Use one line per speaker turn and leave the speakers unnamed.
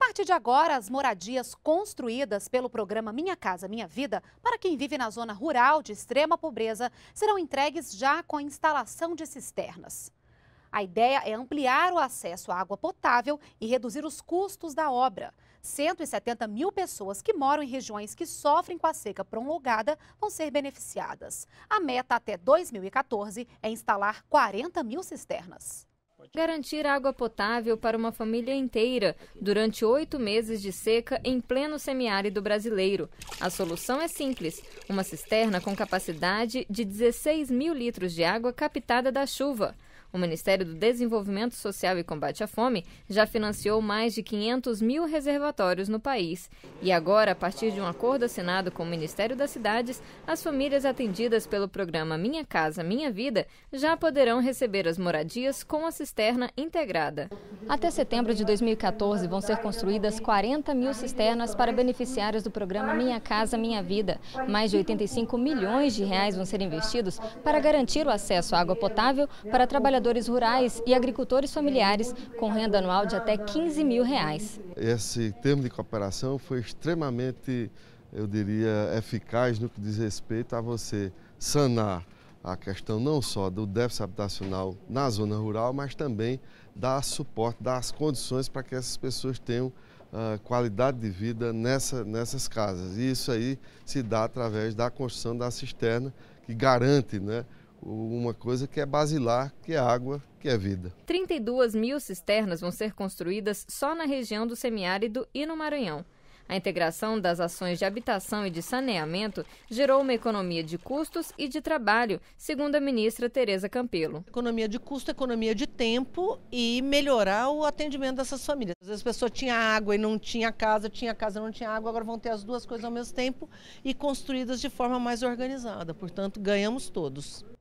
A partir de agora, as moradias construídas pelo programa Minha Casa Minha Vida, para quem vive na zona rural de extrema pobreza, serão entregues já com a instalação de cisternas. A ideia é ampliar o acesso à água potável e reduzir os custos da obra. 170 mil pessoas que moram em regiões que sofrem com a seca prolongada vão ser beneficiadas. A meta até 2014 é instalar 40 mil cisternas. Garantir água potável para uma família
inteira durante oito meses de seca em pleno semiárido brasileiro. A solução é simples: uma cisterna com capacidade de 16 mil litros de água captada da chuva. O Ministério do Desenvolvimento Social e Combate à Fome já financiou mais de 500 mil reservatórios no país. E agora, a partir de um acordo assinado com o Ministério das Cidades, as famílias atendidas pelo programa Minha Casa Minha Vida já poderão receber as moradias com a cisterna integrada. Até setembro de 2014 vão ser construídas 40 mil cisternas para beneficiários do programa Minha Casa Minha Vida. Mais de 85 milhões de reais vão ser investidos para garantir o acesso à água potável para trabalhadores trabalhadores rurais e agricultores familiares com renda anual de até 15 mil reais.
Esse termo de cooperação foi extremamente, eu diria, eficaz no que diz respeito a você sanar a questão não só do déficit habitacional na zona rural, mas também dar suporte, dar as condições para que essas pessoas tenham Uh, qualidade de vida nessa, nessas casas. E isso aí se dá através da construção da cisterna, que garante né, uma coisa que é basilar, que é água, que é vida.
32 mil cisternas vão ser construídas só na região do semiárido e no Maranhão. A integração das ações de habitação e de saneamento gerou uma economia de custos e de trabalho, segundo a ministra Tereza Campelo.
Economia de custo, economia de tempo e melhorar o atendimento dessas famílias. Às vezes a pessoa tinha água e não tinha casa, tinha casa e não tinha água, agora vão ter as duas coisas ao mesmo tempo e construídas de forma mais organizada. Portanto, ganhamos todos.